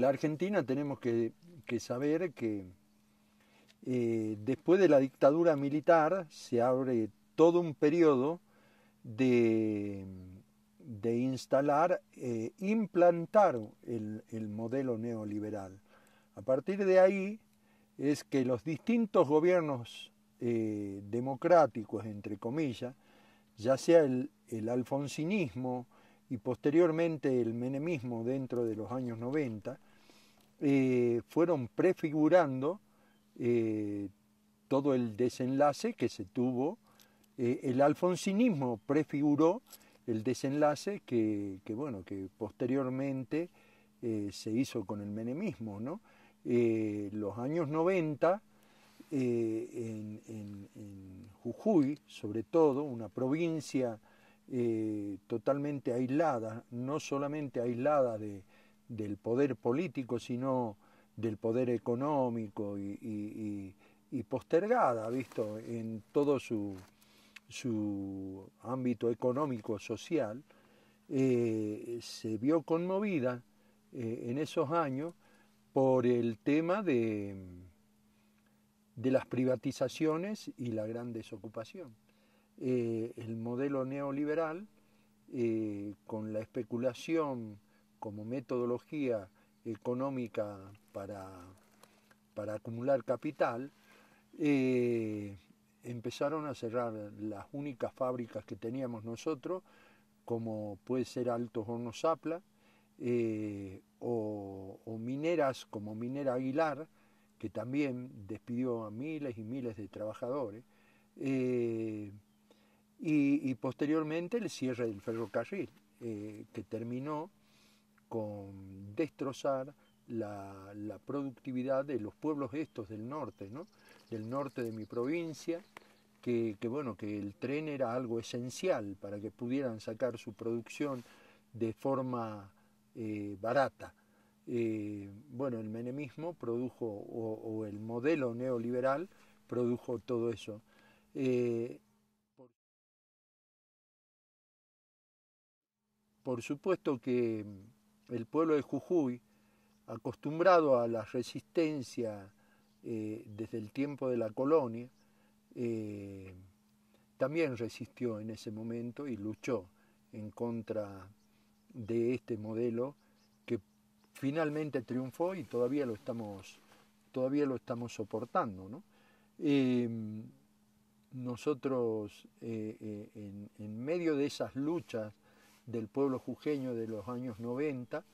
en la Argentina tenemos que, saber que eh, después de la dictadura militar se abre todo un periodo de, instalar, eh, implantar el, modelo neoliberal. A partir de ahí es que los distintos gobiernos eh, democráticos, entre comillas, ya sea el, el, alfonsinismo y posteriormente el menemismo dentro de los años 90, eh, fueron prefigurando eh, todo el desenlace que se tuvo. Eh, el alfonsinismo prefiguró el desenlace que, bueno, que posteriormente se hizo con el menemismo. ¿no? los años 90, en, Jujuy, sobre todo, una provincia totalmente aislada, no solamente aislada de, del poder político, sino del poder económico y, postergada, visto, en todo su, ámbito económico, social, eh, se vio conmovida eh, en esos años por el tema de, de las privatizaciones y la gran desocupación. Eh, el modelo neoliberal, con la especulación como metodología económica para, acumular capital, eh, empezaron a cerrar las únicas fábricas que teníamos nosotros, como puede ser Altos Hornos Zapla, eh, o, mineras como Minera Aguilar, que también despidió a miles y miles de trabajadores, eh, y, posteriormente el cierre del ferrocarril, que terminó con destrozar la, productividad de los pueblos estos del norte, ¿no? del norte de mi provincia, que, bueno, que el tren era algo esencial para que pudieran sacar su producción de forma eh, barata. Eh, bueno, el menemismo produjo, o, el modelo neoliberal produjo todo eso. Eh, por supuesto que el pueblo de Jujuy, acostumbrado a la resistencia eh, desde el tiempo de la colonia, eh, también resistió en ese momento y luchó en contra de este modelo que finalmente triunfó y todavía lo estamos, todavía lo estamos soportando. Em, nosotros eh, en medio de esas luchas del pueblo jujeño de los años 90,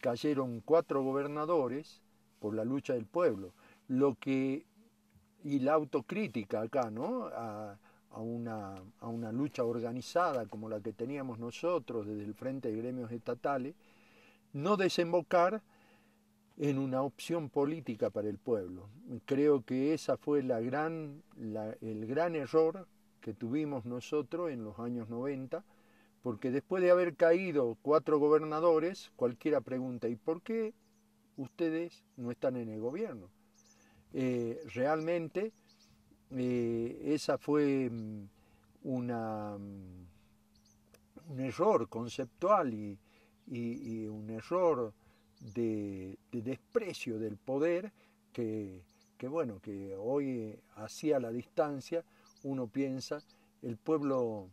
cayeron cuatro gobernadores por la lucha del pueblo, lo que y la autocrítica acá, ¿no? A, una, lucha organizada como la que teníamos nosotros desde el Frente de Gremios Estatales, no desembocar en una opción política para el pueblo. Creo que esa fue la gran, el gran error que tuvimos nosotros en los años 90 porque después de haber caído cuatro gobernadores, cualquiera pregunta, ¿y por qué ustedes no están en el gobierno? Eh, realmente eh, esa fue mm, mm, un error conceptual y, un error de, desprecio del poder que, que bueno, que hoy eh, hacía la distancia, uno piensa, el pueblo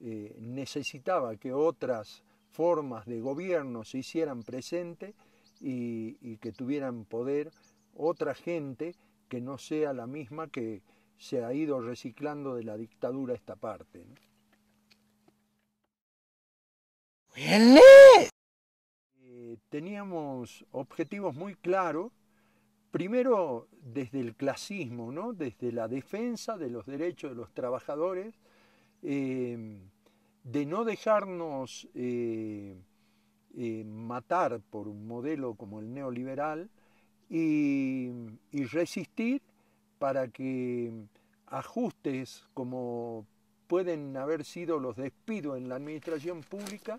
eh, necesitaba que otras formas de gobierno se hicieran presente y, que tuvieran poder otra gente que no sea la misma que se ha ido reciclando de la dictadura esta parte. Eh, teníamos objetivos muy claros, primero desde el clasismo, ¿no? desde la defensa de los derechos de los trabajadores Em, de no dejarnos eh, eh, matar por un modelo como el neoliberal y, resistir para que ajustes como pueden haber sido los despidos en la administración pública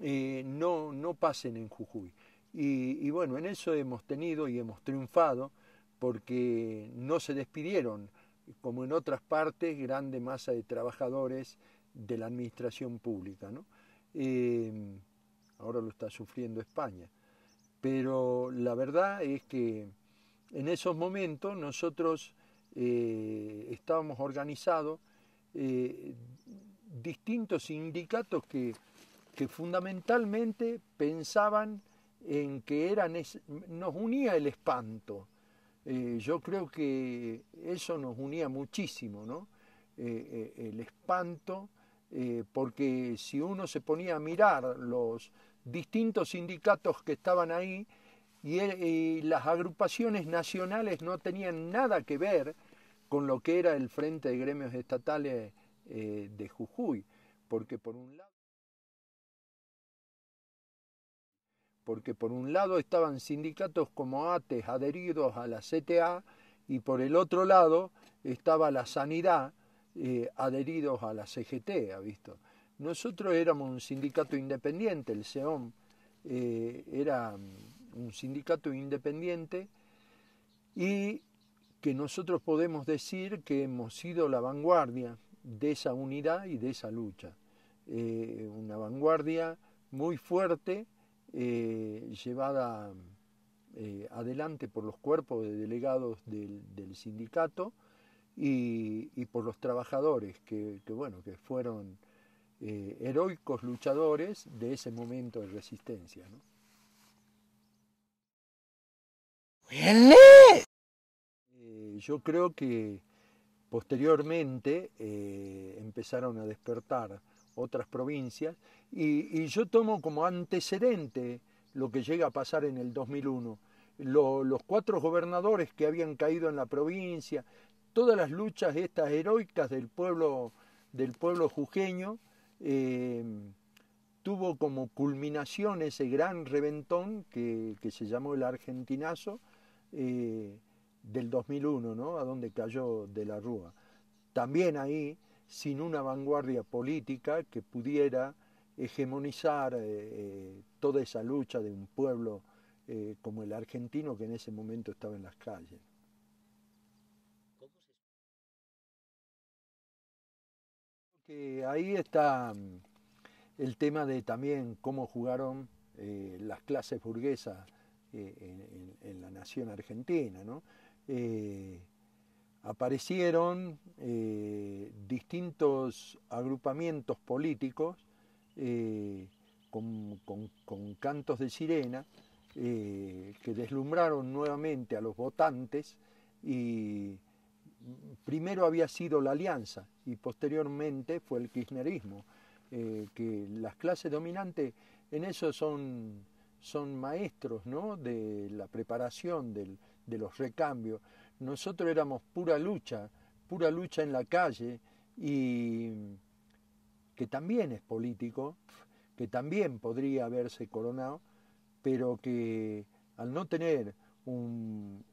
eh, no, no, pasen en Jujuy. y, bueno, en eso hemos tenido y hemos triunfado porque no se despidieron como en otras partes, grande masa de trabajadores de la administración pública. Em, ahora lo está sufriendo España. Pero la verdad es que en esos momentos nosotros eh, estábamos organizados eh, distintos sindicatos que, que, fundamentalmente pensaban en que eran, nos unía el espanto, eh, yo creo que eso nos unía muchísimo, ¿no? Eh, eh, el espanto, porque si uno se ponía a mirar los distintos sindicatos que estaban ahí, y, y las agrupaciones nacionales no tenían nada que ver con lo que era el Frente de Gremios Estatales de Jujuy, porque por un lado... porque por un lado estaban sindicatos como ATES adheridos a la CTA y por el otro lado estaba la sanidad eh, adheridos a la CGT, ¿ha visto? Nosotros éramos un sindicato independiente, el SEOM eh, era un sindicato independiente y que nosotros podemos decir que hemos sido la vanguardia de esa unidad y de esa lucha. Eh, una vanguardia muy fuerte eh, llevada eh, adelante por los cuerpos de delegados del, sindicato y, por los trabajadores que, bueno, que fueron eh, heroicos luchadores de ese momento de resistencia. yo creo que posteriormente empezaron a despertar otras provincias, y, yo tomo como antecedente lo que llega a pasar en el 2001. los cuatro gobernadores que habían caído en la provincia, todas las luchas estas heroicas del pueblo, del pueblo jujeño, eh, tuvo como culminación ese gran reventón que, se llamó el argentinazo eh, del 2001, ¿no? A donde cayó de la Rúa. También ahí sin una vanguardia política que pudiera hegemonizar eh, eh, toda esa lucha de un pueblo eh, como el argentino que en ese momento estaba en las calles. ahí está mm, el tema de también cómo jugaron las clases burguesas en, la nación argentina. ¿no? aparecieron eh, distintos agrupamientos políticos eh, con, cantos de sirena eh, que deslumbraron nuevamente a los votantes y primero había sido la alianza y posteriormente fue el kirchnerismo, que las clases dominantes en eso son, maestros de la preparación de los recambios nosotros éramos pura lucha, pura lucha en la calle y que también es político, que también podría haberse coronado, pero que al no tener un,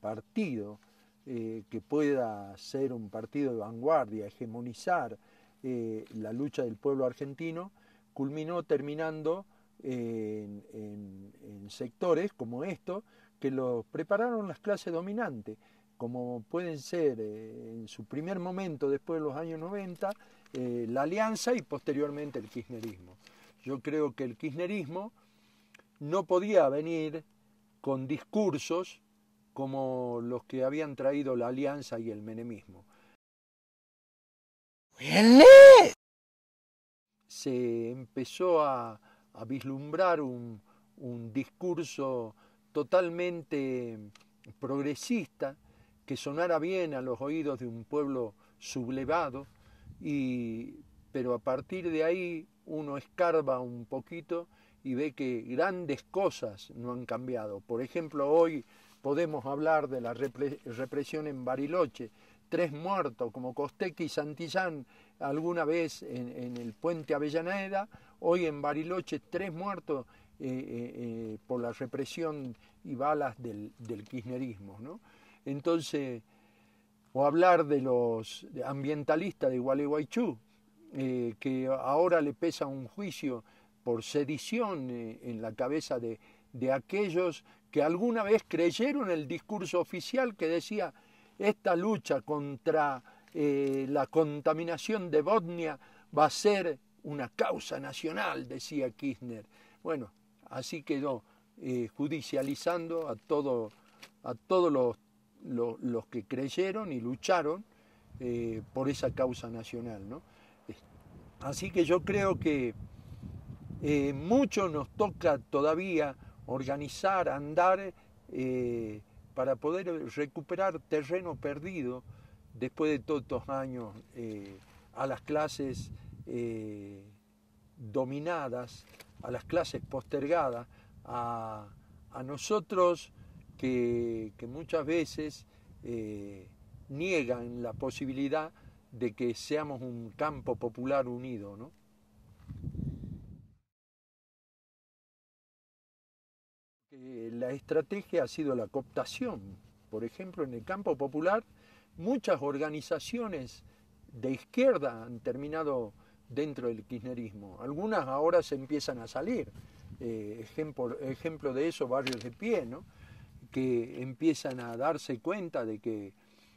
partido eh, que pueda ser un partido de vanguardia, hegemonizar eh, la lucha del pueblo argentino, culminó terminando en, en sectores como esto, que lo prepararon las clases dominantes, como pueden ser eh, en su primer momento después de los años 90, eh, la alianza y posteriormente el kirchnerismo. Yo creo que el kirchnerismo no podía venir con discursos como los que habían traído la alianza y el menemismo. Se empezó a, vislumbrar un discurso totalmente progresista, que sonara bien a los oídos de un pueblo sublevado, y, pero a partir de ahí uno escarba un poquito y ve que grandes cosas no han cambiado. Por ejemplo, hoy podemos hablar de la represión en Bariloche, tres muertos como Costec y Santillán alguna vez en, en el puente Avellaneda, hoy en Bariloche tres muertos eh, eh, eh, por la represión y balas del, kirchnerismo. Entonces, o hablar de los ambientalistas de Gualeguaychú, que ahora le pesa un juicio por sedición en la cabeza de, de, aquellos que alguna vez creyeron el discurso oficial que decía esta lucha contra la contaminación de Bosnia va a ser una causa nacional, decía Kirchner. Bueno, Así quedó eh, judicializando a, todos los, que creyeron y lucharon eh, por esa causa nacional. ¿no? Así que yo creo que eh, mucho nos toca todavía organizar, andar para poder recuperar terreno perdido después de todos estos años a las clases dominadas a las clases postergadas, a, nosotros que, que, muchas veces eh, niegan la posibilidad de que seamos un campo popular unido, ¿no? la estrategia ha sido la cooptación. Por ejemplo, en el campo popular, muchas organizaciones de izquierda han terminado dentro del kirchnerismo. Algunas ahora se empiezan a salir. Eh, ejemplo, de eso, Barrios de Pie, ¿no? que empiezan a darse cuenta de que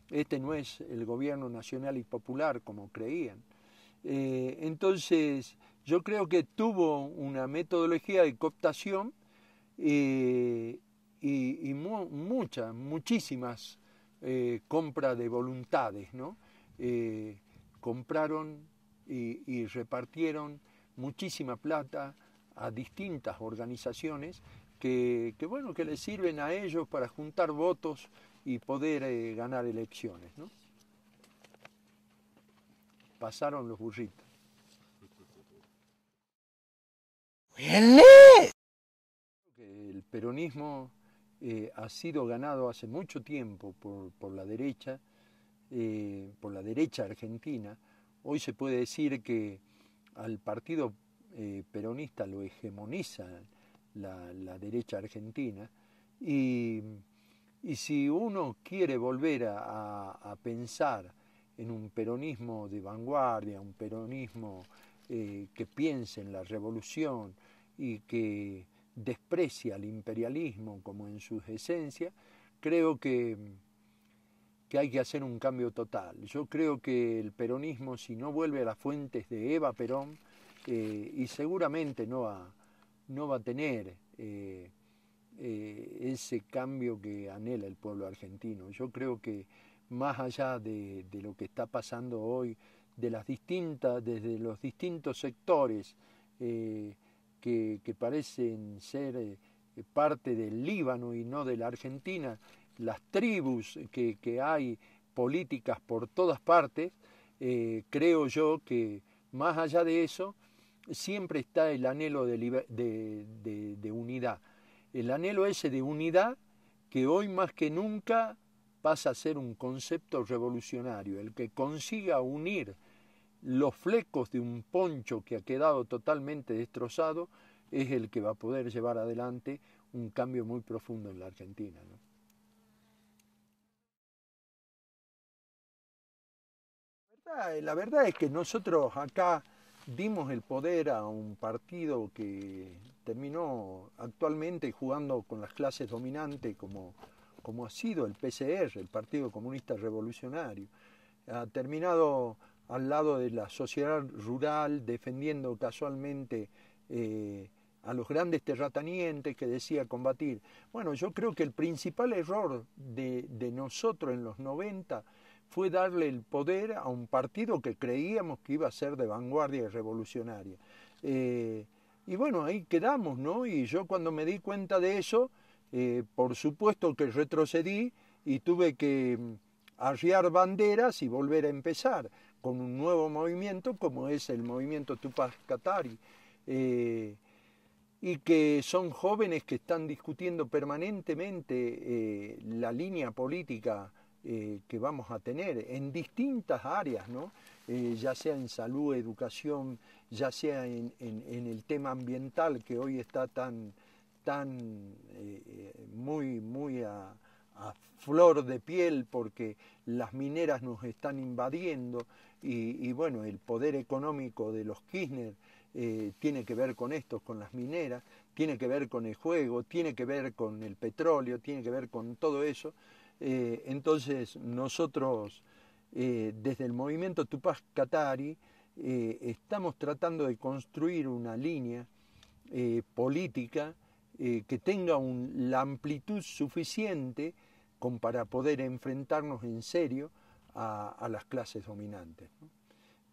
este no es el gobierno nacional y popular como creían. Eh, entonces, yo creo que tuvo una metodología de cooptación eh, y, muchas, muchísimas compras de voluntades, ¿no? compraron y, repartieron muchísima plata a distintas organizaciones que, que, bueno, que les sirven a ellos para juntar votos y poder eh, ganar elecciones. ¿no? Pasaron los burritos. El peronismo eh, ha sido ganado hace mucho tiempo por, la derecha, eh, por la derecha argentina, Hoy se puede decir que al partido eh, peronista lo hegemoniza la, derecha argentina y, y, si uno quiere volver a, pensar en un peronismo de vanguardia, un peronismo eh, que piense en la revolución y que desprecia al imperialismo como en sus esencias, creo que que hay que hacer un cambio total. Yo creo que el peronismo, si no vuelve a las fuentes de Eva Perón, eh, y seguramente no va, no va a tener eh, eh, ese cambio que anhela el pueblo argentino. Yo creo que más allá de, lo que está pasando hoy, de las distintas, desde los distintos sectores que, parecen ser parte del Líbano y no de la Argentina, las tribus que, hay políticas por todas partes, eh, creo yo que más allá de eso, siempre está el anhelo de, unidad. El anhelo ese de unidad que hoy más que nunca pasa a ser un concepto revolucionario. El que consiga unir los flecos de un poncho que ha quedado totalmente destrozado es el que va a poder llevar adelante un cambio muy profundo en la Argentina. La verdad es que nosotros acá dimos el poder a un partido que terminó actualmente jugando con las clases dominantes como, como ha sido el PCR, el Partido Comunista Revolucionario. Ha terminado al lado de la sociedad rural defendiendo casualmente eh, a los grandes terratenientes que decía combatir. Bueno, yo creo que el principal error de, de nosotros en los 90 fue darle el poder a un partido que creíamos que iba a ser de vanguardia y revolucionaria. Eh, y bueno, ahí quedamos, ¿no? Y yo cuando me di cuenta de eso, eh, por supuesto que retrocedí y tuve que mm, arriar banderas y volver a empezar con un nuevo movimiento como es el movimiento Tupac Katari. Eh, y que son jóvenes que están discutiendo permanentemente la línea política eh, que vamos a tener en distintas áreas, ¿no? Eh, ya sea en salud, educación, ya sea en, el tema ambiental que hoy está tan, tan eh, muy, muy a, flor de piel porque las mineras nos están invadiendo y, y bueno, el poder económico de los Kirchner tiene que ver con esto, con las mineras, tiene que ver con el juego, tiene que ver con el petróleo, tiene que ver con todo eso. Eh, entonces nosotros eh, desde el movimiento Tupac Katari eh, estamos tratando de construir una línea política que tenga la amplitud suficiente para poder enfrentarnos en serio a, las clases dominantes.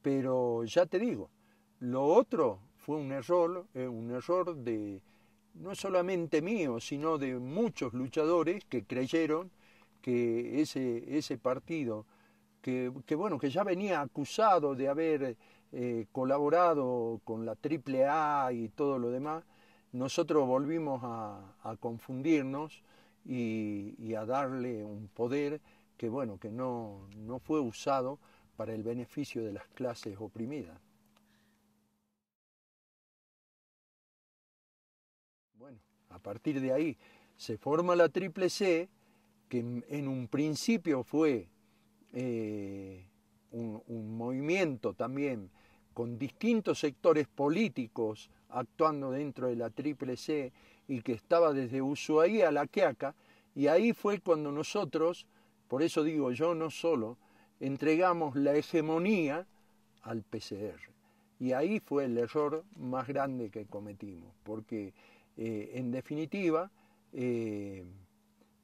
Pero ya te digo, lo otro fue un error, un error de no solamente mío, sino de muchos luchadores que creyeron que ese, ese partido, que, bueno, que ya venía acusado de haber eh, colaborado con la AAA y todo lo demás, nosotros volvimos a, confundirnos y, y, a darle un poder que bueno, que no, no fue usado para el beneficio de las clases oprimidas. Bueno, a partir de ahí se forma la triple C que en un principio fue eh, un, movimiento también con distintos sectores políticos actuando dentro de la Triple C y que estaba desde Ushuaí a La Quiaca, y ahí fue cuando nosotros, por eso digo yo no solo, entregamos la hegemonía al PCR. Y ahí fue el error más grande que cometimos, porque eh, en definitiva eh,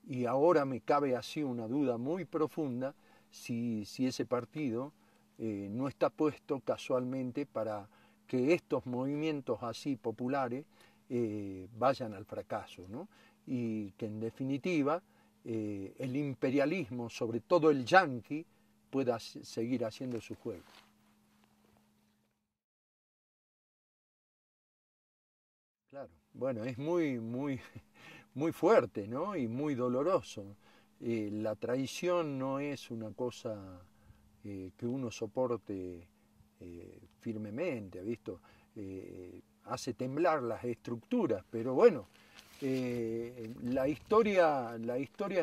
y ahora me cabe así una duda muy profunda si, si ese partido eh, no está puesto casualmente para que estos movimientos así populares eh, vayan al fracaso, ¿no? y que en definitiva eh, el imperialismo, sobre todo el yanqui, pueda seguir haciendo su juego. Claro, bueno, es muy, muy, muy fuerte ¿no? y muy doloroso. Eh, la traición no es una cosa eh, que uno soporte firmemente, eh, firmemente, ¿visto? hace temblar las estructuras, pero bueno, la, historia,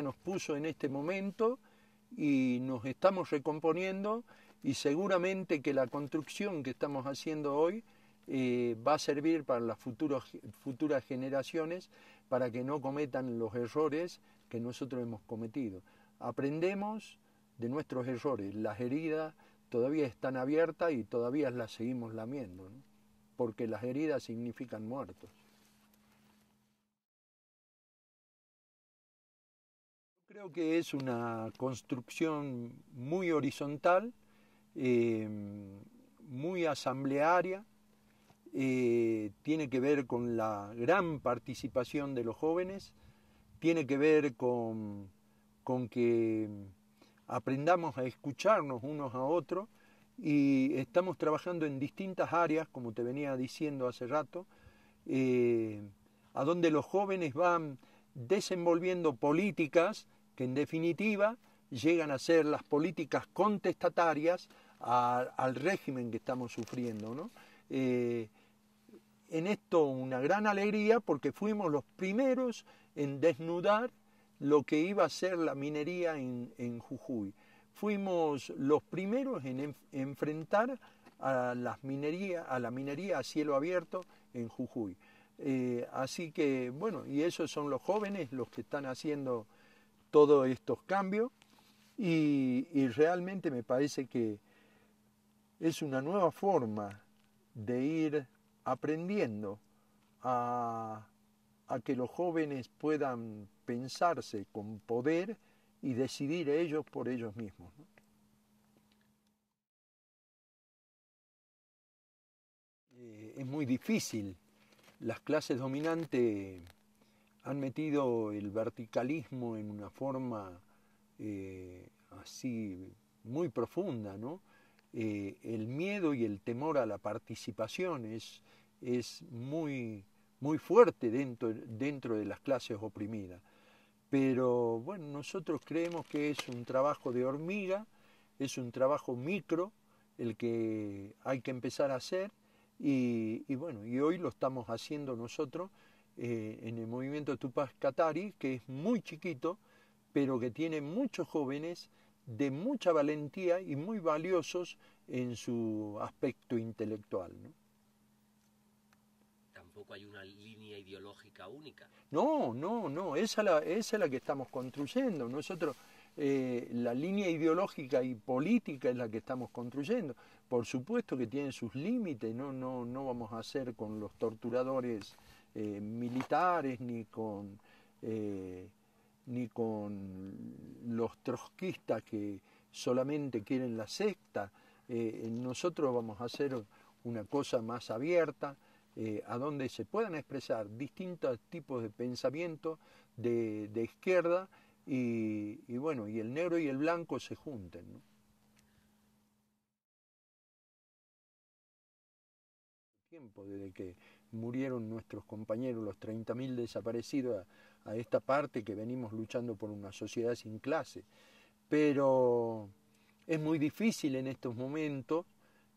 nos puso en este momento y nos estamos recomponiendo y seguramente que la construcción que estamos haciendo hoy va a servir para las futuras generaciones para que no cometan los errores que nosotros hemos cometido. Aprendemos de nuestros errores, las heridas todavía están abiertas y todavía las seguimos lamiendo, porque las heridas significan muertos. Creo que es una construcción muy horizontal, eh, muy asamblearia, eh, tiene que ver con la gran participación de los jóvenes, tiene que ver con, que aprendamos a escucharnos unos a otros y estamos trabajando en distintas áreas, como te venía diciendo hace rato, eh, a donde los jóvenes van desenvolviendo políticas que en definitiva llegan a ser las políticas contestatarias al régimen que estamos sufriendo. ¿no? Eh, en esto una gran alegría porque fuimos los primeros en desnudar lo que iba a ser la minería en, Jujuy. Fuimos los primeros en enfrentar a, las a la minería a cielo abierto en Jujuy. Eh, así que, bueno, y esos son los jóvenes los que están haciendo todos estos cambios y realmente me parece que es una nueva forma de ir aprendiendo a, que los jóvenes puedan pensarse con poder y decidir ellos por ellos mismos. Eh, es muy difícil. Las clases dominantes han metido el verticalismo en una forma eh, así muy profunda, ¿no? Eh, el miedo y el temor a la participación es, muy, muy fuerte dentro, de las clases oprimidas. Pero bueno, nosotros creemos que es un trabajo de hormiga, es un trabajo micro el que hay que empezar a hacer y, bueno, y hoy lo estamos haciendo nosotros eh, en el movimiento Tupac Katari, que es muy chiquito, pero que tiene muchos jóvenes de mucha valentía y muy valiosos en su aspecto intelectual. Tampoco hay una línea ideológica única. No, no, no, esa, es la que estamos construyendo. Nosotros, eh, la línea ideológica y política es la que estamos construyendo. Por supuesto que tiene sus límites, no, no, no vamos a hacer con los torturadores eh, militares ni con... Eh, ni con los trotskistas que solamente quieren la sexta. Eh, nosotros vamos a hacer una cosa más abierta, eh, a donde se puedan expresar distintos tipos de pensamiento de, de izquierda y, bueno, y el negro y el blanco se junten. ¿no? tiempo desde que murieron nuestros compañeros, los 30.000 desaparecidos a esta parte que venimos luchando por una sociedad sin clase. Pero es muy difícil en estos momentos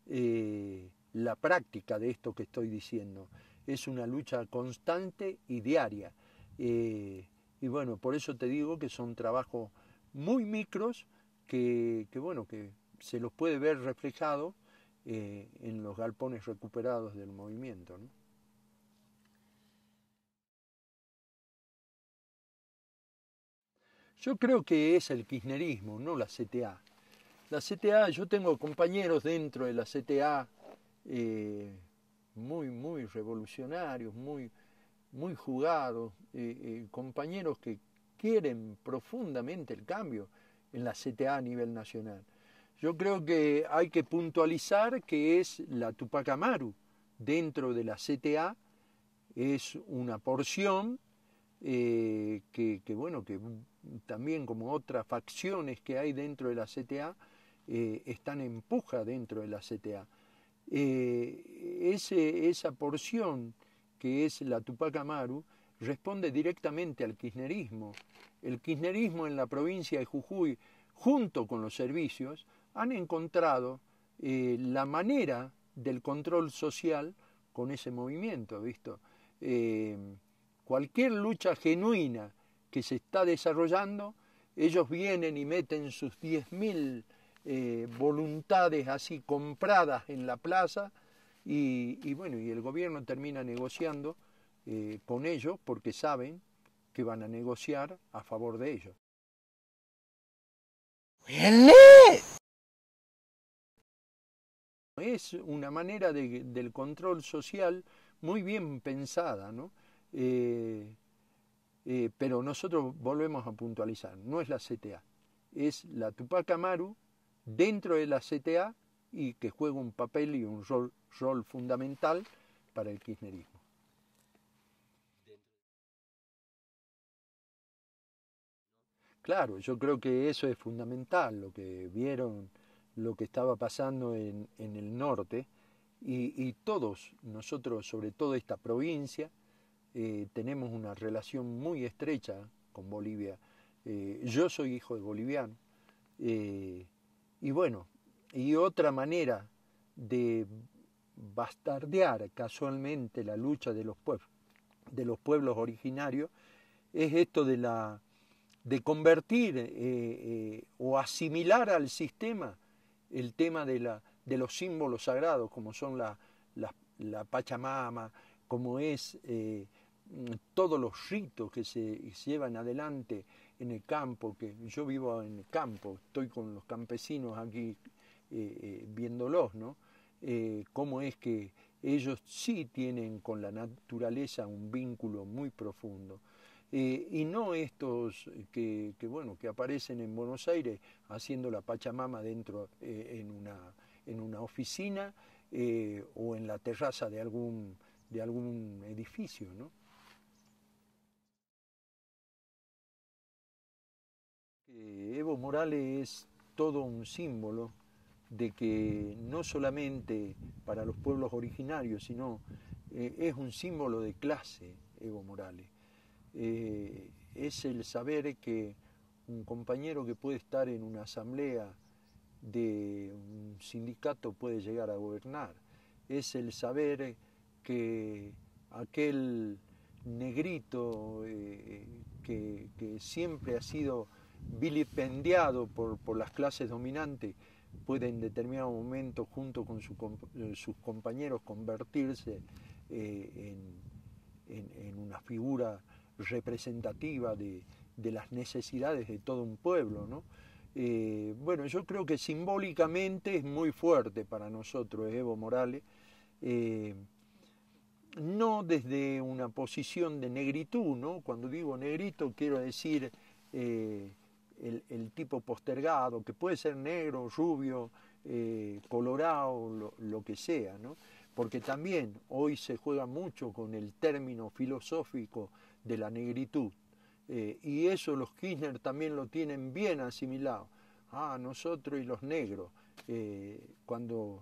eh, la práctica de esto que estoy diciendo. Es una lucha constante y diaria. Eh, y bueno, por eso te digo que son trabajos muy micros que, bueno, que se los puede ver reflejado eh, en los galpones recuperados del movimiento. ¿no? Yo creo que es el kirchnerismo, no la CTA. La CTA, yo tengo compañeros dentro de la CTA eh, muy, muy revolucionarios, muy, muy jugados, eh, eh, compañeros que quieren profundamente el cambio en la CTA a nivel nacional. Yo creo que hay que puntualizar que es la Tupac Amaru dentro de la CTA, es una porción que, bueno, que también como otras facciones que hay dentro de la CTA, eh, están en puja dentro de la CTA. Eh, esa porción que es la Tupac Amaru responde directamente al kirchnerismo. El kirchnerismo en la provincia de Jujuy, junto con los servicios, han encontrado eh, la manera del control social con ese movimiento, ¿visto? cualquier lucha genuina que se está desarrollando, ellos vienen y meten sus 10.000 eh, voluntades así compradas en la plaza y, bueno, y el gobierno termina negociando eh, con ellos porque saben que van a negociar a favor de ellos. Es una manera de, del control social muy bien pensada, ¿no? Eh, eh, pero nosotros volvemos a puntualizar, no es la CTA, es la Tupac Amaru dentro de la CTA y que juega un papel y un rol, fundamental para el kirchnerismo. Claro, yo creo que eso es fundamental, lo que vieron, lo que estaba pasando en, en el norte, y, y todos nosotros, sobre todo esta provincia, eh, tenemos una relación muy estrecha con Bolivia. Eh, yo soy hijo de boliviano. Eh, y bueno, y otra manera de bastardear casualmente la lucha de los pueblos, de los pueblos originarios es esto de, la, de convertir o asimilar al sistema el tema de, la, de los símbolos sagrados, como son la, Pachamama, como es todos los ritos que se llevan adelante en el campo, que yo vivo en el campo, estoy con los campesinos aquí eh, eh, viéndolos, ¿no? Eh, cómo es que ellos sí tienen con la naturaleza un vínculo muy profundo. y no estos que, bueno, que aparecen en Buenos Aires haciendo la Pachamama dentro en, una, en una oficina o en la terraza de algún, de algún edificio, ¿no? Eh, Evo Morales es todo un símbolo de que no solamente para los pueblos originarios, sino eh, es un símbolo de clase, Evo Morales. Eh, es el saber que un compañero que puede estar en una asamblea de un sindicato puede llegar a gobernar. Es el saber que aquel negrito que siempre ha sido vilipendiado por, las clases dominantes, puede en determinado momento, junto con eh, sus compañeros, convertirse eh, en, una figura representativa de, las necesidades de todo un pueblo. Eh, bueno, yo creo que simbólicamente es muy fuerte para nosotros Evo Morales, no desde una posición de negritud, ¿no? cuando digo negrito quiero decir el, tipo postergado, que puede ser negro, rubio, eh, colorado, lo, que sea, ¿no? porque también hoy se juega mucho con el término filosófico de la negritud, eh, y eso los Kirchner también lo tienen bien asimilado. Ah, nosotros y los negros, eh, cuando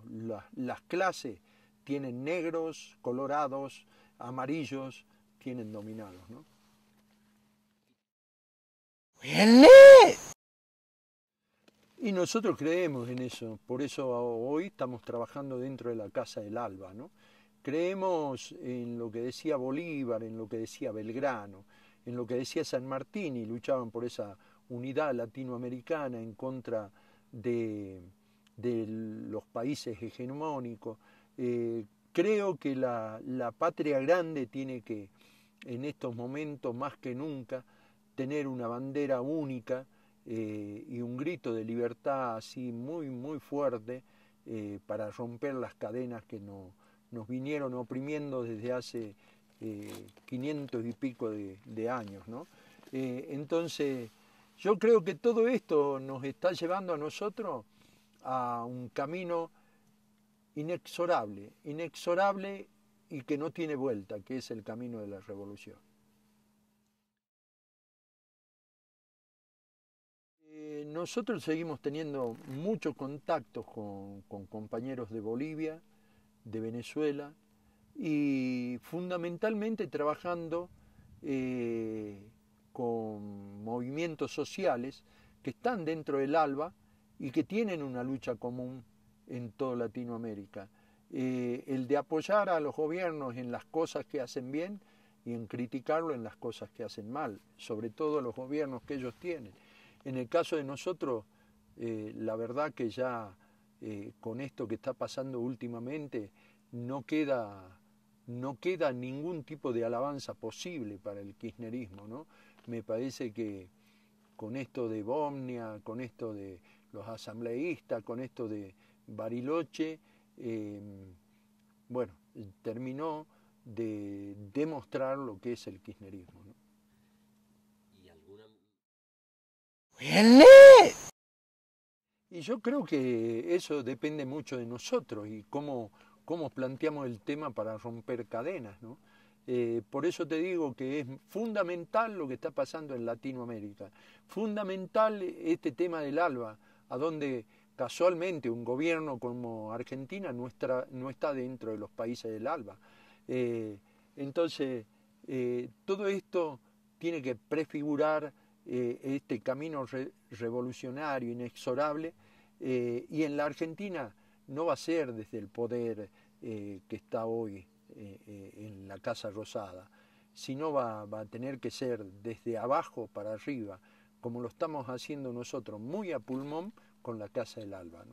las clases tienen negros, colorados, amarillos, tienen dominados. ¿no? Y nosotros creemos en eso, por eso hoy estamos trabajando dentro de la Casa del Alba, ¿no? Creemos en lo que decía Bolívar, en lo que decía Belgrano, en lo que decía San Martín y luchaban por esa unidad latinoamericana en contra de, los países hegemónicos. Eh, creo que la patria grande tiene que, en estos momentos más que nunca, tener una bandera única eh, y un grito de libertad así muy, muy fuerte eh, para romper las cadenas que nos vinieron oprimiendo desde hace 500 eh, y pico de, años. entonces, yo creo que todo esto nos está llevando a nosotros a un camino inexorable, inexorable y que no tiene vuelta, que es el camino de la revolución. Eh, nosotros seguimos teniendo muchos contactos con, compañeros de Bolivia, de Venezuela y fundamentalmente trabajando eh, con movimientos sociales que están dentro del ALBA y que tienen una lucha común en toda Latinoamérica. Eh, el de apoyar a los gobiernos en las cosas que hacen bien y en criticarlo en las cosas que hacen mal, sobre todo los gobiernos que ellos tienen. En el caso de nosotros, eh, la verdad que ya eh, con esto que está pasando últimamente, no queda, no queda ningún tipo de alabanza posible para el kirchnerismo, ¿no? Me parece que con esto de Bomnia, con esto de los asambleístas, con esto de Bariloche, eh, bueno, terminó de demostrar lo que es el kirchnerismo. ¿no? Y yo creo que eso depende mucho de nosotros y cómo, planteamos el tema para romper cadenas, eh, por eso te digo que es fundamental lo que está pasando en Latinoamérica, fundamental este tema del ALBA, a donde casualmente un gobierno como Argentina no está, dentro de los países del ALBA. Eh, entonces, eh, todo esto tiene que prefigurar eh, este camino revolucionario, inexorable, eh, y en la Argentina no va a ser desde el poder eh, que está hoy en la Casa Rosada, sino va, a tener que ser desde abajo para arriba, como lo estamos haciendo nosotros, muy a pulmón, con la Casa del Alba.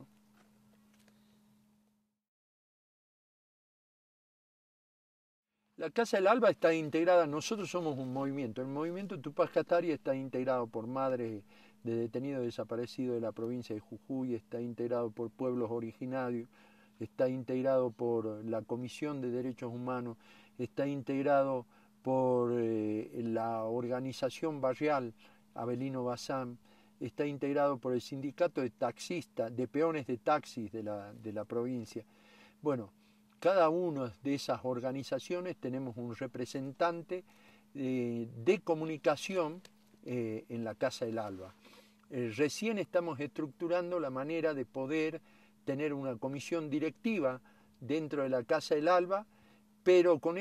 La Casa del Alba está integrada, nosotros somos un movimiento, el movimiento Tupac Katari está integrado por madres de detenidos desaparecidos de la provincia de Jujuy, está integrado por pueblos originarios, está integrado por la Comisión de Derechos Humanos, está integrado por eh, la organización barrial Abelino Bazán, está integrado por el sindicato de taxistas, de peones de taxis de la, de la provincia. Bueno, cada una de esas organizaciones tenemos un representante eh, de comunicación eh, en la Casa del Alba. Eh, recién estamos estructurando la manera de poder tener una comisión directiva dentro de la Casa del Alba, pero con,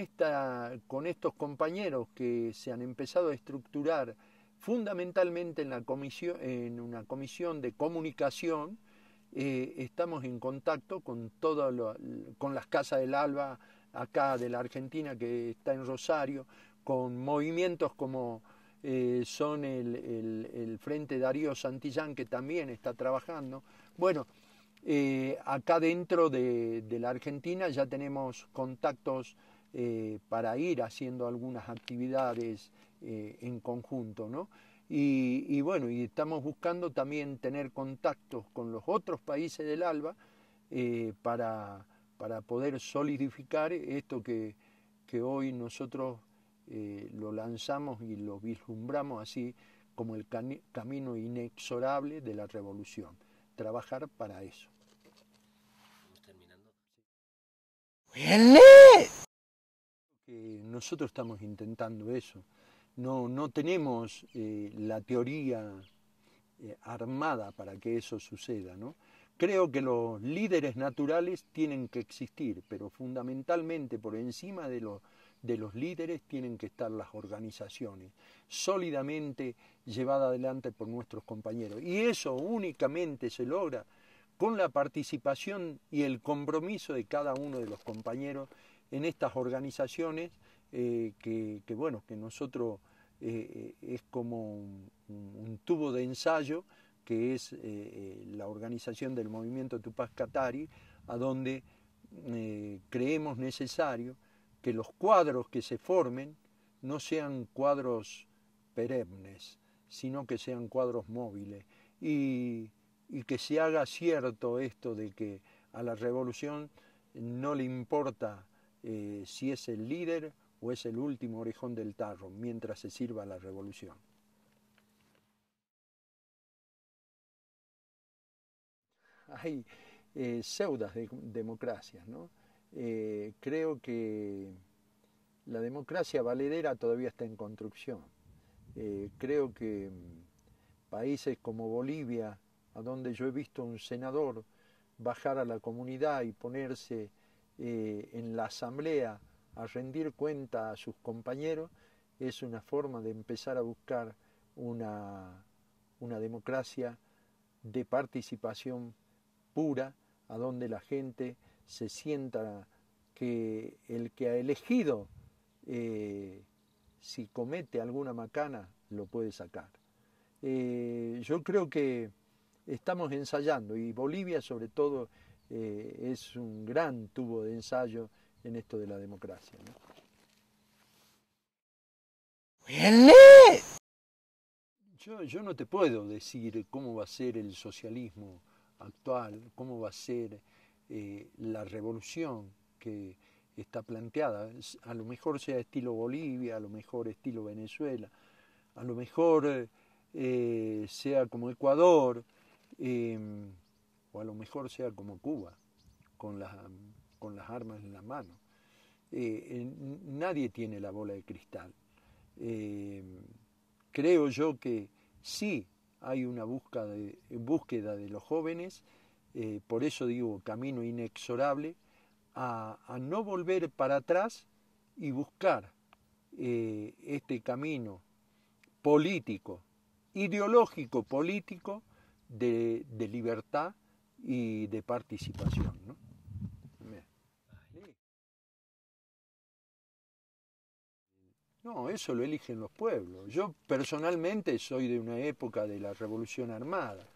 con estos compañeros que se han empezado a estructurar fundamentalmente en una comisión de comunicación, eh, estamos en contacto con, todo con las Casas del Alba acá de la Argentina que está en Rosario, con movimientos como eh, son el, Frente Darío Santillán que también está trabajando. Bueno, eh, acá dentro de, de, la Argentina ya tenemos contactos para ir haciendo algunas actividades en conjunto, ¿no? Y, y, bueno, y estamos buscando también tener contactos con los otros países del ALBA eh, para, para, poder solidificar esto que, que hoy nosotros eh, lo lanzamos y lo vislumbramos así como el camino inexorable de la revolución. Trabajar para eso. nosotros estamos intentando eso no, tenemos eh, la teoría eh, armada para que eso suceda. Creo que los líderes naturales tienen que existir, pero fundamentalmente por encima de los, líderes tienen que estar las organizaciones, sólidamente llevadas adelante por nuestros compañeros. Y eso únicamente se logra con la participación y el compromiso de cada uno de los compañeros en estas organizaciones eh, que, bueno, que nosotros eh, es como un, tubo de ensayo que es eh, eh, la organización del movimiento Tupac Katari, a donde creemos necesario que los cuadros que se formen no sean cuadros perennes, sino que sean cuadros móviles y, que se haga cierto esto de que a la revolución no le importa si es el líder o es el último orejón del tarro mientras se sirva la revolución. Hay eh, seudas de democracias, ¿no? Eh, creo que la democracia valedera todavía está en construcción. Eh, creo que mm, países como Bolivia, a donde yo he visto un senador bajar a la comunidad y ponerse en la asamblea a rendir cuenta a sus compañeros, es una forma de empezar a buscar una, democracia de participación pura, a donde la gente se sienta que el que ha elegido, eh, si comete alguna macana, lo puede sacar. Eh, yo creo que estamos ensayando y Bolivia sobre todo eh, es un gran tubo de ensayo en esto de la democracia. Yo, yo no te puedo decir cómo va a ser el socialismo actual, cómo va a ser eh, la revolución que está planteada. A lo mejor sea estilo Bolivia, a lo mejor estilo Venezuela, a lo mejor eh, sea como Ecuador, eh, o a lo mejor sea como Cuba, con la con las armas en la mano. Eh, nadie tiene la bola de cristal. Eh, creo yo que sí hay una búsqueda de, los jóvenes, eh, por eso digo camino inexorable, a, no volver para atrás y buscar este camino político, ideológico político de, de libertad y de participación. ¿no? No, eso lo eligen los pueblos. Yo personalmente soy de una época de la Revolución Armada,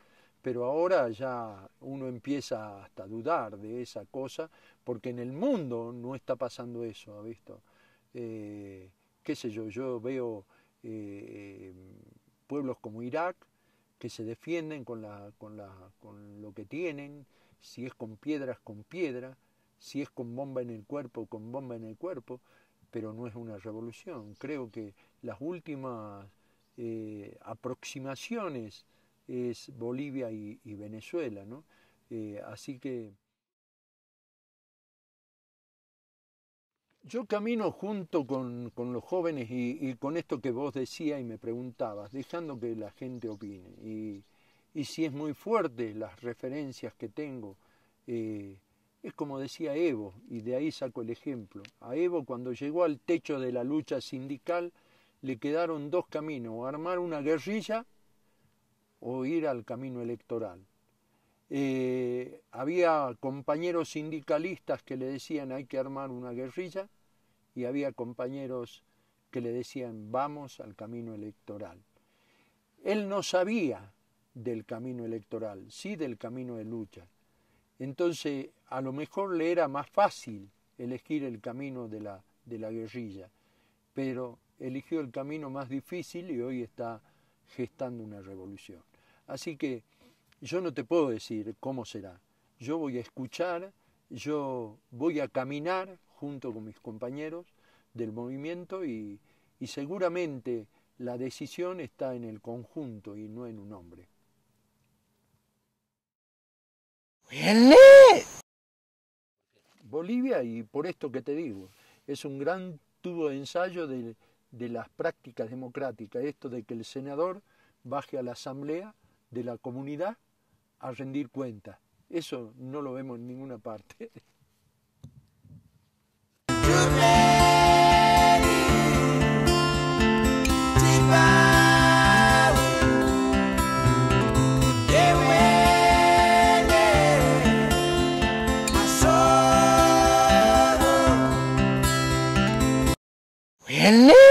pero ahora ya uno empieza hasta a dudar de esa cosa, porque en el mundo no está pasando eso, ¿ha visto? Eh, qué sé yo, yo veo eh, pueblos como Irak que se defienden con, la, con, la, con lo que tienen, si es con piedras, con piedra, si es con bomba en el cuerpo, con bomba en el cuerpo pero no es una revolución. Creo que las últimas eh, aproximaciones es Bolivia y, Venezuela, ¿no? Eh, así que yo camino junto con, con los jóvenes y, con esto que vos decías y me preguntabas, dejando que la gente opine. Y, y si es muy fuerte las referencias que tengo, eh, es como decía Evo, y de ahí saco el ejemplo. A Evo cuando llegó al techo de la lucha sindical le quedaron dos caminos, o armar una guerrilla o ir al camino electoral. Eh, había compañeros sindicalistas que le decían hay que armar una guerrilla y había compañeros que le decían vamos al camino electoral. Él no sabía del camino electoral, sí del camino de lucha. Entonces, a lo mejor le era más fácil elegir el camino de la, guerrilla, pero eligió el camino más difícil y hoy está gestando una revolución. Así que yo no te puedo decir cómo será. Yo voy a escuchar, yo voy a caminar junto con mis compañeros del movimiento y seguramente la decisión está en el conjunto y no en un hombre. Bolivia, y por esto que te digo, es un gran tubo de ensayo de, de las prácticas democráticas, esto de que el senador baje a la asamblea de la comunidad a rendir cuentas. Eso no lo vemos en ninguna parte. Hello